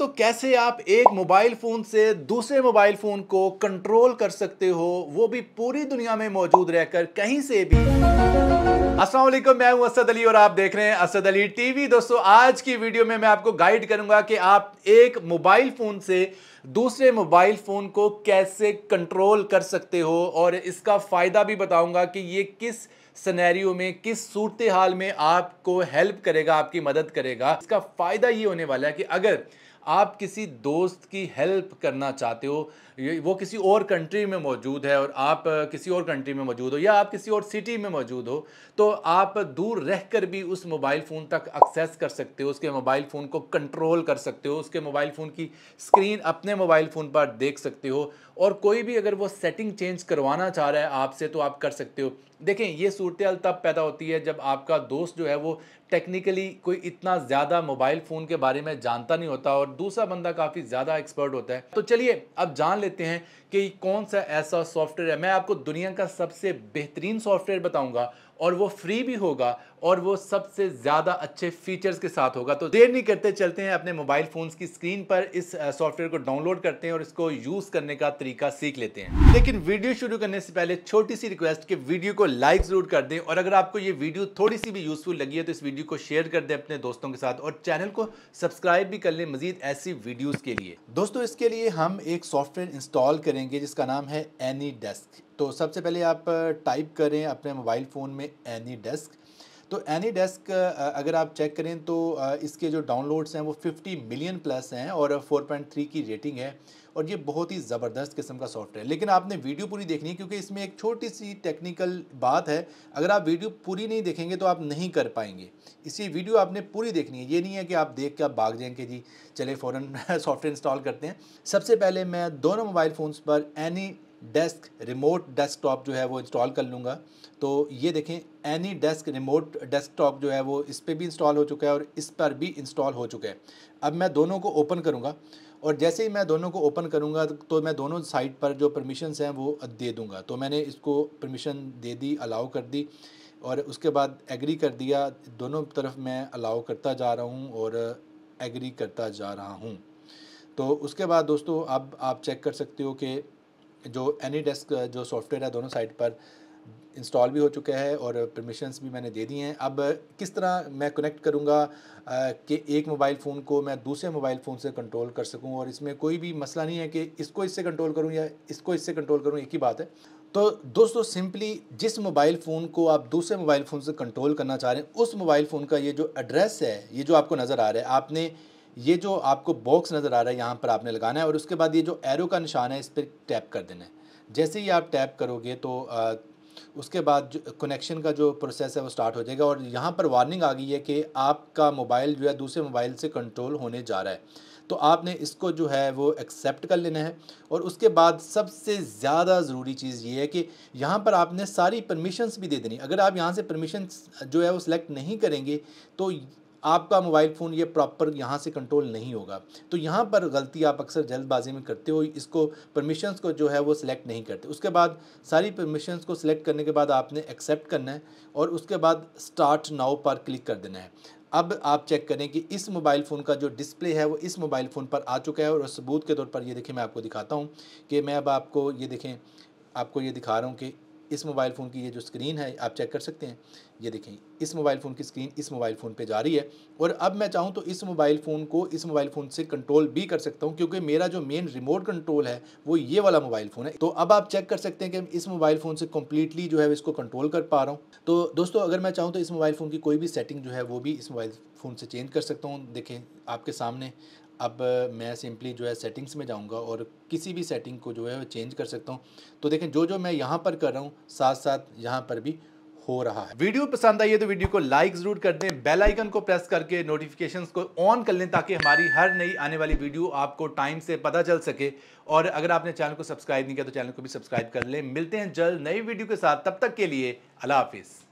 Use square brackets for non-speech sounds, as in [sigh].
दोस्तों कैसे आप एक मोबाइल फ़ोन से दूसरे मोबाइल फ़ोन को कंट्रोल कर सकते हो वो भी पूरी दुनिया में मौजूद रहकर कहीं से भी असल मैं हूं असद अली और आप देख रहे हैं असद अली टीवी दोस्तों आज की वीडियो में मैं आपको गाइड करूंगा कि आप एक मोबाइल फ़ोन से दूसरे मोबाइल फ़ोन को कैसे कंट्रोल कर सकते हो और इसका फ़ायदा भी बताऊंगा कि ये किस सनेरियो में किस सूरत हाल में आपको हेल्प करेगा आपकी मदद करेगा इसका फ़ायदा ये होने वाला है कि अगर आप किसी दोस्त की हेल्प करना चाहते हो वो किसी और कंट्री में मौजूद है और आप किसी और कंट्री में मौजूद हो या आप किसी और सिटी में मौजूद हो तो आप दूर रहकर भी उस मोबाइल फ़ोन तक एक्सेस कर सकते हो उसके मोबाइल फ़ोन को कंट्रोल कर सकते हो उसके मोबाइल फ़ोन की स्क्रीन अपने मोबाइल फ़ोन पर देख सकते हो और कोई भी अगर वो सेटिंग चेंज करवाना चाह रहा है आपसे तो आप कर सकते हो देखें ये सूरत तब पैदा होती है जब आपका दोस्त जो है वो टेक्निकली कोई इतना ज़्यादा मोबाइल फ़ोन के बारे में जानता नहीं होता और दूसरा बंदा काफ़ी ज़्यादा एक्सपर्ट होता है तो चलिए अब जान लेते हैं कि कौन सा ऐसा सॉफ्टवेयर है मैं आपको दुनिया का सबसे बेहतरीन सॉफ्टवेयर बताऊंगा और वो फ्री भी होगा और वो सबसे ज़्यादा अच्छे फीचर्स के साथ होगा तो देर नहीं करते चलते हैं अपने मोबाइल फ़ोन्स की स्क्रीन पर इस सॉफ्टवेयर को डाउनलोड करते हैं और इसको यूज़ करने का तरीका सीख लेते हैं लेकिन वीडियो शुरू करने से पहले छोटी सी रिक्वेस्ट कि वीडियो को लाइक ज़रूर कर दें और अगर आपको ये वीडियो थोड़ी सी भी यूज़फुल लगी है तो इस वीडियो को शेयर कर दें अपने दोस्तों के साथ और चैनल को सब्सक्राइब भी कर लें मजीद ऐसी वीडियोज़ के लिए दोस्तों इसके लिए हम एक सॉफ्टवेयर इंस्टॉल करेंगे जिसका नाम है एनी डेस्क तो सबसे पहले आप टाइप करें अपने मोबाइल फ़ोन में एनी डेस्क तो एनी डेस्क अगर आप चेक करें तो इसके जो डाउनलोड्स हैं वो 50 मिलियन प्लस हैं और 4.3 की रेटिंग है और ये बहुत ही ज़बरदस्त किस्म का सॉफ्टवेयर है लेकिन आपने वीडियो पूरी देखनी है क्योंकि इसमें एक छोटी सी टेक्निकल बात है अगर आप वीडियो पूरी नहीं देखेंगे तो आप नहीं कर पाएंगे इसलिए वीडियो आपने पूरी देखनी है ये नहीं है कि आप देख के आप भाग जाएंगे जी चले फ़ौर [laughs] सॉफ्टवेयर इंस्टॉल करते हैं सबसे पहले मैं दोनों मोबाइल फ़ोन्स पर एनी डेस्क रिमोट डेस्कटॉप जो है वो इंस्टॉल कर लूँगा तो ये देखें एनी डेस्क रिमोट डेस्कटॉप जो है वो इस पर भी इंस्टॉल हो चुका है और इस पर भी इंस्टॉल हो चुका है अब मैं दोनों को ओपन करूँगा और जैसे ही मैं दोनों को ओपन करूँगा तो मैं दोनों साइट पर जो परमिशंस हैं वो दे दूँगा तो मैंने इसको परमिशन दे दी अलाउ कर दी और उसके बाद एग्री कर दिया दोनों तरफ मैं अलाउ करता जा रहा हूँ और एग्री करता जा रहा हूँ तो उसके बाद दोस्तों अब आप चेक कर सकते हो कि जो एनी डेस्क जो सॉफ्टवेयर है दोनों साइड पर इंस्टॉल भी हो चुका है और परमिशंस भी मैंने दे दी हैं अब किस तरह मैं कनेक्ट करूँगा कि एक मोबाइल फ़ोन को मैं दूसरे मोबाइल फ़ोन से कंट्रोल कर सकूँ और इसमें कोई भी मसला नहीं है कि इसको इससे कंट्रोल करूँ या इसको इससे कंट्रोल करूँ एक ही बात है तो दोस्तों सिंपली जिस मोबाइल फ़ोन को आप दूसरे मोबाइल फ़ोन से कंट्रोल करना चाह रहे हैं उस मोबाइल फ़ोन का ये जो एड्रेस है ये जो आपको नज़र आ रहा है आपने ये जो आपको बॉक्स नज़र आ रहा है यहाँ पर आपने लगाना है और उसके बाद ये जो एरो का निशान है इस पर टैप कर देना है जैसे ही आप टैप करोगे तो आ, उसके बाद कनेक्शन का जो प्रोसेस है वो स्टार्ट हो जाएगा और यहाँ पर वार्निंग आ गई है कि आपका मोबाइल जो है दूसरे मोबाइल से कंट्रोल होने जा रहा है तो आपने इसको जो है वो एक्सेप्ट कर लेना है और उसके बाद सबसे ज़्यादा ज़रूरी चीज़ ये है कि यहाँ पर आपने सारी परमिशंस भी दे देनी अगर आप यहाँ से परमिशन जो है वो सिलेक्ट नहीं करेंगे तो आपका मोबाइल फ़ोन ये प्रॉपर यहाँ से कंट्रोल नहीं होगा तो यहाँ पर गलती आप अक्सर जल्दबाजी में करते हो इसको परमिशंस को जो है वो सिलेक्ट नहीं करते उसके बाद सारी परमिशंस को सिलेक्ट करने के बाद आपने एक्सेप्ट करना है और उसके बाद स्टार्ट नाउ पर क्लिक कर देना है अब आप चेक करें कि इस मोबाइल फ़ोन का जो डिस्प्ले है वो इस मोबाइल फ़ोन पर आ चुका है और सबूत के तौर पर ये देखें मैं आपको दिखाता हूँ कि मैं अब आपको ये देखें आपको ये दिखा रहा हूँ कि इस मोबाइल फ़ोन की ये जो स्क्रीन है आप चेक कर सकते हैं ये देखें इस मोबाइल फ़ोन की स्क्रीन इस मोबाइल फ़ोन पे जा रही है और अब मैं चाहूँ तो इस मोबाइल फ़ोन को इस मोबाइल फ़ोन से कंट्रोल भी कर सकता हूँ क्योंकि मेरा जो मेन रिमोट कंट्रोल है वो ये वाला मोबाइल फ़ोन है तो अब आप चेक कर सकते हैं कि इस मोबाइल फ़ोन से कम्प्लीटली जो है इसको कंट्रोल कर पा रहा हूँ तो दोस्तों अगर मैं चाहूँ तो इस मोबाइल फ़ोन की कोई भी सेटिंग जो है वो भी इस मोबाइल फ़ोन से चेंज कर सकता हूँ देखें आपके सामने अब मैं सिंपली जो है सेटिंग्स में जाऊंगा और किसी भी सेटिंग को जो है चेंज कर सकता हूं तो देखें जो जो मैं यहां पर कर रहा हूं साथ साथ यहां पर भी हो रहा है वीडियो पसंद आई है तो वीडियो को लाइक जरूर कर दें बेल आइकन को प्रेस करके नोटिफिकेशन को ऑन कर लें ताकि हमारी हर नई आने वाली वीडियो आपको टाइम से पता चल सके और अगर आपने चैनल को सब्सक्राइब नहीं किया तो चैनल को भी सब्सक्राइब कर लें मिलते हैं जल्द नई वीडियो के साथ तब तक के लिए अला हाफिज़